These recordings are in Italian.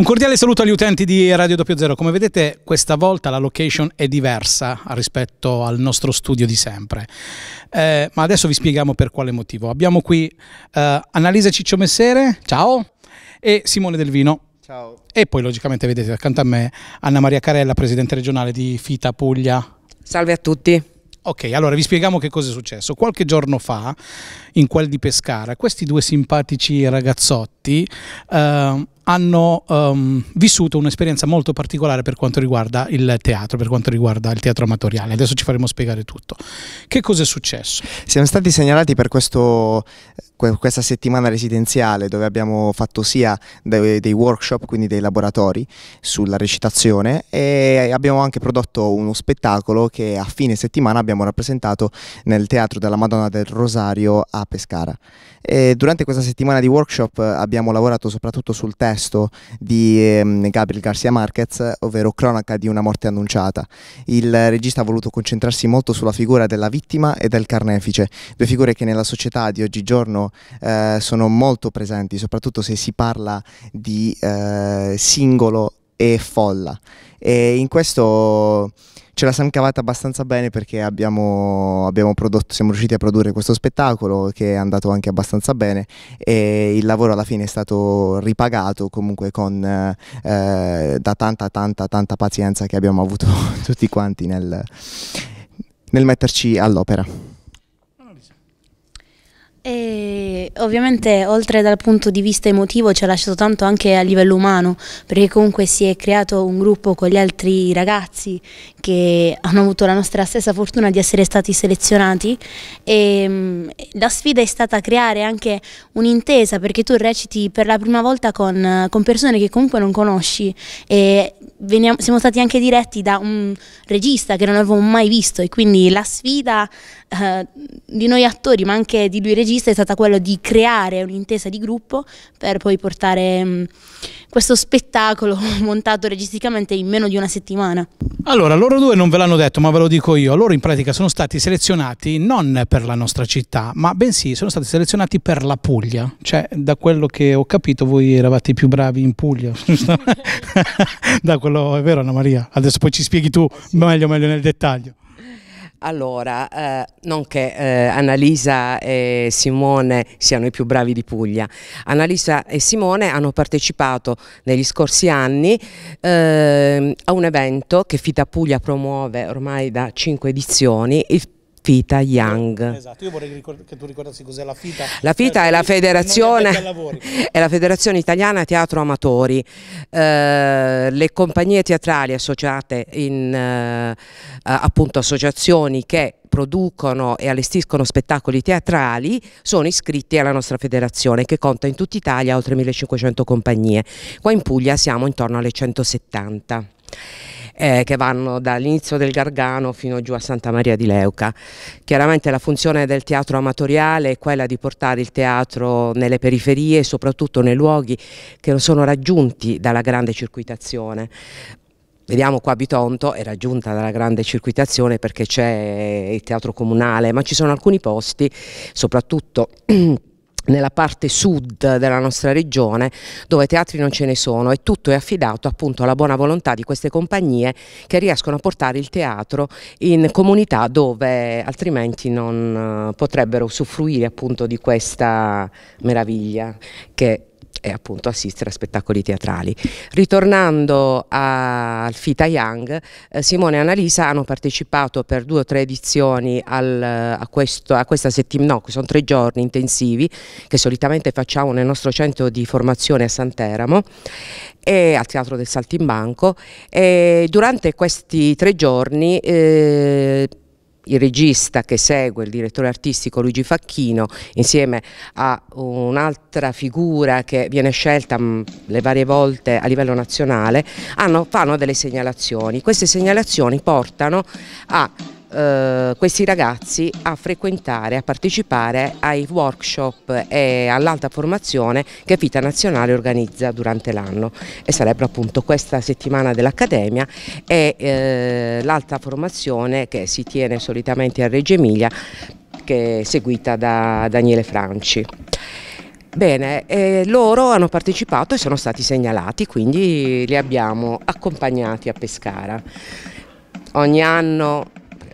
Un cordiale saluto agli utenti di Radio 00. Come vedete questa volta la location è diversa rispetto al nostro studio di sempre, eh, ma adesso vi spieghiamo per quale motivo. Abbiamo qui eh, Annalisa Ciccio Messere, ciao, e Simone Del Vino. Ciao. E poi logicamente vedete accanto a me Anna Maria Carella, presidente regionale di Fita Puglia. Salve a tutti. Ok, allora vi spieghiamo che cosa è successo. Qualche giorno fa, in quel di Pescara, questi due simpatici ragazzotti eh, hanno um, vissuto un'esperienza molto particolare per quanto riguarda il teatro, per quanto riguarda il teatro amatoriale. Adesso ci faremo spiegare tutto. Che cosa è successo? Siamo stati segnalati per questo questa settimana residenziale dove abbiamo fatto sia dei, workshop, quindi dei laboratori sulla recitazione e abbiamo anche prodotto uno spettacolo che a fine settimana abbiamo rappresentato nel Teatro della Madonna del Rosario a Pescara. E durante questa settimana di workshop abbiamo lavorato soprattutto sul testo di ehm, Gabriel Garcia Marquez, ovvero Cronaca di una morte annunciata. Il regista ha voluto concentrarsi molto sulla figura della vittima e del carnefice, due figure che nella società di oggigiorno eh, sono molto presenti, soprattutto se si parla di eh, singolo e folla. E in questo ce la siamo cavata abbastanza bene perché abbiamo, abbiamo prodotto, siamo riusciti a produrre questo spettacolo che è andato anche abbastanza bene e il lavoro alla fine è stato ripagato comunque con, eh, da tanta tanta tanta pazienza che abbiamo avuto tutti quanti nel, nel metterci all'opera. E ovviamente oltre dal punto di vista emotivo ci ha lasciato tanto anche a livello umano perché comunque si è creato un gruppo con gli altri ragazzi che hanno avuto la nostra stessa fortuna di essere stati selezionati e mm, la sfida è stata creare anche un'intesa perché tu reciti per la prima volta con, con persone che comunque non conosci e veniamo, siamo stati anche diretti da un regista che non avevo mai visto e quindi la sfida eh, di noi attori ma anche di lui regista regista è stata quello di creare un'intesa di gruppo per poi portare mh, mm, questo spettacolo montato registicamente in meno di una settimana. Allora, loro due non ve l'hanno detto, ma ve lo dico io. Loro in pratica sono stati selezionati non per la nostra città, ma bensì sono stati selezionati per la Puglia. Cioè, da quello che ho capito, voi eravate i più bravi in Puglia. da quello è vero, Anna Maria. Adesso poi ci spieghi tu meglio, meglio nel dettaglio. Allora, eh, non che eh, Annalisa e Simone siano i più bravi di Puglia, Annalisa e Simone hanno partecipato negli scorsi anni eh, a un evento che Fita Puglia promuove ormai da cinque edizioni, il FITA Young. Esatto, io vorrei che tu ricordassi cos'è la FITA. La FITA è la, eh, federazione, è la federazione Italiana Teatro Amatori. Eh, le compagnie teatrali associate in eh, appunto associazioni che producono e allestiscono spettacoli teatrali sono iscritti alla nostra federazione che conta in tutta Italia oltre 1500 compagnie. Qua in Puglia siamo intorno alle 170 eh, che vanno dall'inizio del Gargano fino giù a Santa Maria di Leuca. Chiaramente la funzione del teatro amatoriale è quella di portare il teatro nelle periferie, soprattutto nei luoghi che non sono raggiunti dalla grande circuitazione. Vediamo qua Bitonto è raggiunta dalla grande circuitazione perché c'è il teatro comunale, ma ci sono alcuni posti, soprattutto nella parte sud della nostra regione dove teatri non ce ne sono e tutto è affidato appunto alla buona volontà di queste compagnie che riescono a portare il teatro in comunità dove altrimenti non eh, potrebbero usufruire appunto di questa meraviglia che e appunto assistere a spettacoli teatrali. Ritornando al Fita Young, eh, Simone e Annalisa hanno partecipato per due o tre edizioni al, a, questo, a, questa settimana, no, sono tre giorni intensivi che solitamente facciamo nel nostro centro di formazione a Santeramo e al Teatro del Saltimbanco e durante questi tre giorni eh, il regista che segue, il direttore artistico Luigi Facchino, insieme a un'altra figura che viene scelta mm, le varie volte a livello nazionale, hanno, fanno delle segnalazioni. Queste segnalazioni portano a eh, questi ragazzi a frequentare, a partecipare ai workshop e all'alta formazione che Vita Nazionale organizza durante l'anno e sarebbero appunto questa settimana dell'Accademia e eh, l'alta formazione che si tiene solitamente a Reggio Emilia che è seguita da Daniele Franci. Bene, eh, loro hanno partecipato e sono stati segnalati, quindi li abbiamo accompagnati a Pescara. Ogni anno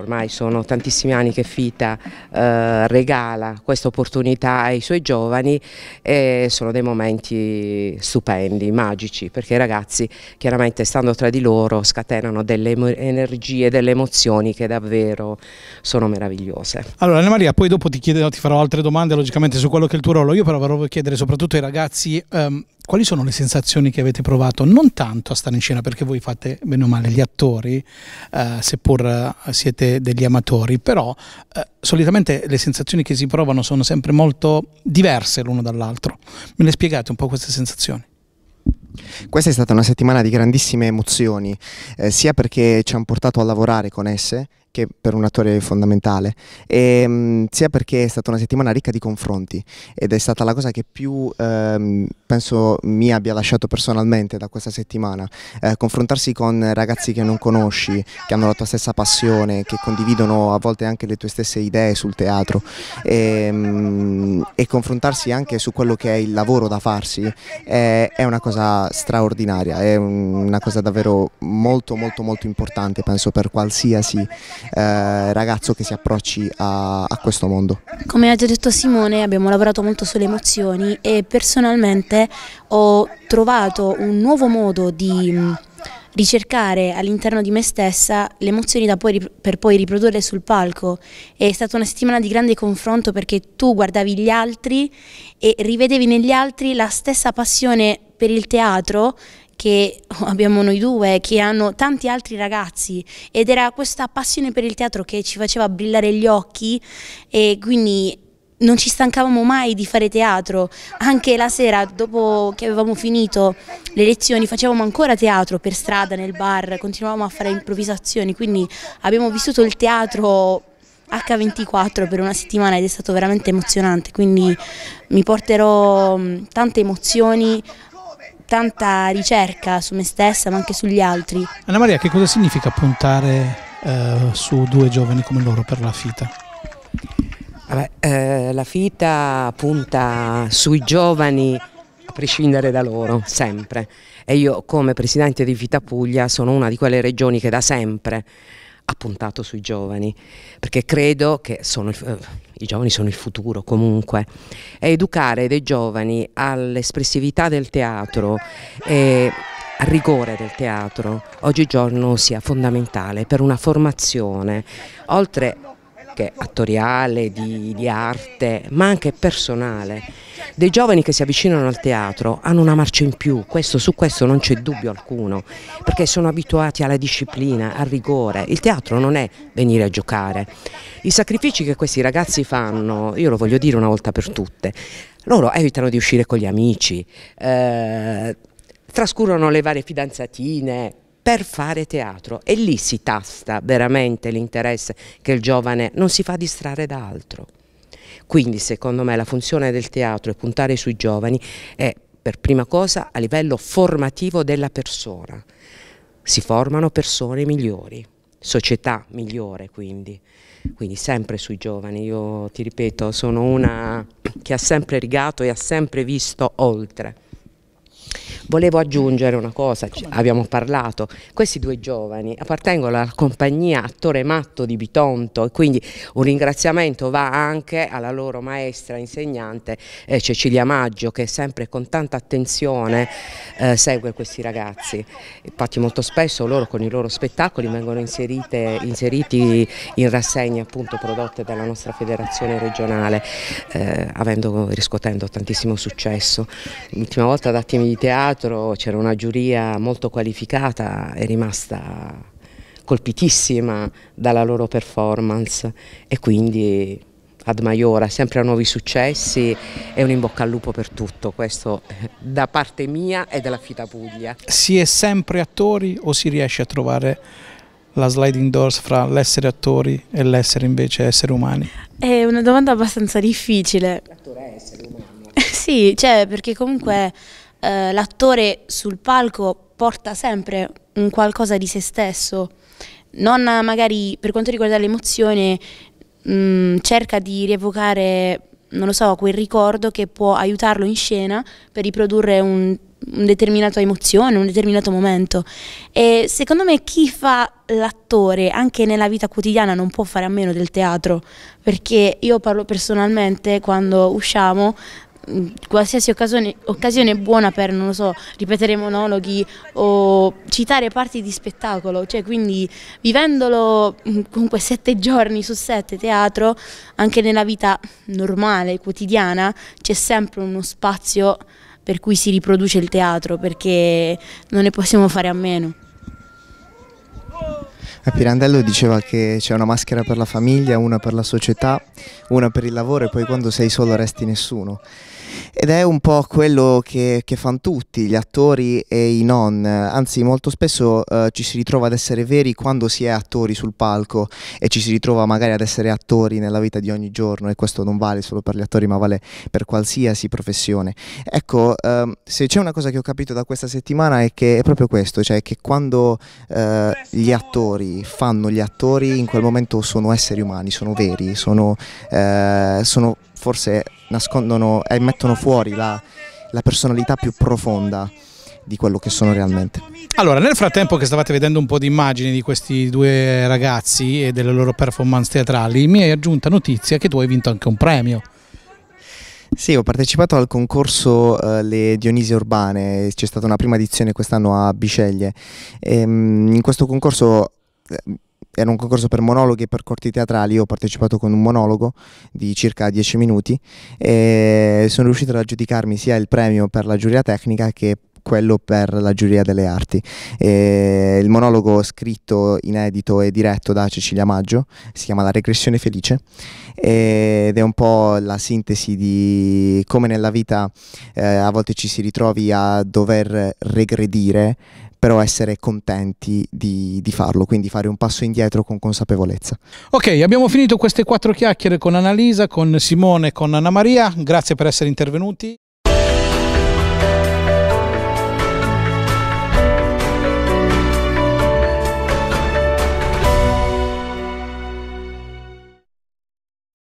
ormai sono tantissimi anni che Fita eh, regala questa opportunità ai suoi giovani e sono dei momenti stupendi, magici, perché i ragazzi chiaramente stando tra di loro scatenano delle energie, delle emozioni che davvero sono meravigliose. Allora Anna Maria, poi dopo ti, chiederò, ti farò altre domande logicamente su quello che è il tuo ruolo, io però vorrei chiedere soprattutto ai ragazzi... Um, quali sono le sensazioni che avete provato? Non tanto a stare in scena, perché voi fate meno male gli attori, eh, seppur eh, siete degli amatori, però eh, solitamente le sensazioni che si provano sono sempre molto diverse l'uno dall'altro. Me le spiegate un po' queste sensazioni? Questa è stata una settimana di grandissime emozioni, eh, sia perché ci hanno portato a lavorare con esse, che per un attore è fondamentale, e, ehm, mh, sia perché è stata una settimana ricca di confronti ed è stata la cosa che più ehm, penso mi abbia lasciato personalmente da questa settimana, eh, confrontarsi con ragazzi che non conosci, che hanno la tua stessa passione, che condividono a volte anche le tue stesse idee sul teatro e, ehm, mh, e confrontarsi anche su quello che è il lavoro da farsi è, è una cosa straordinaria, è una cosa davvero molto molto molto importante penso per qualsiasi eh, ragazzo che si approcci a, a questo mondo. Come ha già detto Simone abbiamo lavorato molto sulle emozioni e personalmente ho trovato un nuovo modo di mm, ricercare all'interno di me stessa le emozioni poi, per poi riprodurre sul palco. È stata una settimana di grande confronto perché tu guardavi gli altri e rivedevi negli altri la stessa passione per il teatro che abbiamo noi due, che hanno tanti altri ragazzi ed era questa passione per il teatro che ci faceva brillare gli occhi e quindi non ci stancavamo mai di fare teatro, anche la sera dopo che avevamo finito le lezioni facevamo ancora teatro per strada, nel bar, continuavamo a fare improvvisazioni, quindi abbiamo vissuto il teatro H24 per una settimana ed è stato veramente emozionante, quindi mi porterò tante emozioni tanta ricerca su me stessa ma anche sugli altri. Anna Maria, che cosa significa puntare eh, su due giovani come loro per la FITA? Vabbè, eh, la FITA punta sui giovani a prescindere da loro, sempre. E io come Presidente di FITA Puglia sono una di quelle regioni che da sempre ha puntato sui giovani, perché credo che sono, eh, i giovani sono il futuro comunque, e educare dei giovani all'espressività del teatro e al rigore del teatro oggigiorno sia fondamentale per una formazione, oltre anche attoriale, di, di arte, ma anche personale. Dei giovani che si avvicinano al teatro hanno una marcia in più, questo, su questo non c'è dubbio alcuno, perché sono abituati alla disciplina, al rigore. Il teatro non è venire a giocare. I sacrifici che questi ragazzi fanno, io lo voglio dire una volta per tutte, loro evitano di uscire con gli amici, eh, trascurano le varie fidanzatine, per fare teatro e lì si tasta veramente l'interesse che il giovane non si fa distrarre da altro. Quindi secondo me la funzione del teatro è puntare sui giovani è per prima cosa a livello formativo della persona. Si formano persone migliori, società migliore quindi, quindi sempre sui giovani. Io ti ripeto sono una che ha sempre rigato e ha sempre visto oltre. Volevo aggiungere una cosa, abbiamo parlato, questi due giovani appartengono alla compagnia Attore Matto di Bitonto e quindi un ringraziamento va anche alla loro maestra insegnante eh, Cecilia Maggio che sempre con tanta attenzione eh, segue questi ragazzi. Infatti molto spesso loro con i loro spettacoli vengono inseriti in rassegne appunto prodotte dalla nostra federazione regionale, eh, avendo, riscuotendo tantissimo successo. L'ultima volta ad Attimi di Teatro teatro c'era una giuria molto qualificata, è rimasta colpitissima dalla loro performance e quindi ad Maiora, sempre a nuovi successi e un in bocca al lupo per tutto, questo da parte mia e della Fita Puglia. Si è sempre attori o si riesce a trovare la sliding doors fra l'essere attori e l'essere invece esseri umani? È una domanda abbastanza difficile. L'attore è essere umano. sì, cioè perché comunque... Mm eh, l'attore sul palco porta sempre un qualcosa di se stesso, non magari per quanto riguarda l'emozione mh, mm, cerca di rievocare, non lo so, quel ricordo che può aiutarlo in scena per riprodurre un, un determinata emozione, un determinato momento. E secondo me chi fa l'attore anche nella vita quotidiana non può fare a meno del teatro, perché io parlo personalmente quando usciamo qualsiasi occasione, occasione, buona per, non so, ripetere monologhi o citare parti di spettacolo, cioè quindi vivendolo mm, comunque sette giorni su sette teatro, anche nella vita normale, quotidiana, c'è sempre uno spazio per cui si riproduce il teatro, perché non ne possiamo fare a meno. Pirandello diceva che c'è una maschera per la famiglia, una per la società, una per il lavoro e poi quando sei solo resti nessuno. Ed è un po' quello che, che fanno tutti, gli attori e i non, anzi molto spesso eh, ci si ritrova ad essere veri quando si è attori sul palco e ci si ritrova magari ad essere attori nella vita di ogni giorno e questo non vale solo per gli attori ma vale per qualsiasi professione. Ecco, ehm, se c'è una cosa che ho capito da questa settimana è che è proprio questo, cioè che quando eh, gli attori fanno gli attori in quel momento sono esseri umani, sono veri, sono, eh, sono forse nascondono e eh, mettono fuori la, la personalità più profonda di quello che sono realmente. Allora, nel frattempo che stavate vedendo un po' di immagini di questi due ragazzi e delle loro performance teatrali, mi hai aggiunta notizia che tu hai vinto anche un premio. Sì, ho partecipato al concorso uh, Le Dionisi Urbane, c'è stata una prima edizione quest'anno a Biceglie. E, ehm, in questo concorso uh, era un concorso per monologhi e per corti teatrali, io ho partecipato con un monologo di circa 10 minuti e sono riuscito ad aggiudicarmi sia il premio per la giuria tecnica che quello per la giuria delle arti. E il monologo scritto, inedito e diretto da Cecilia Maggio si chiama La regressione felice ed è un po' la sintesi di come nella vita eh, a volte ci si ritrovi a dover regredire però essere contenti di, di, farlo, quindi fare un passo indietro con consapevolezza. Ok, abbiamo finito queste quattro chiacchiere con Annalisa, con Simone, con Anna Maria, grazie per essere intervenuti.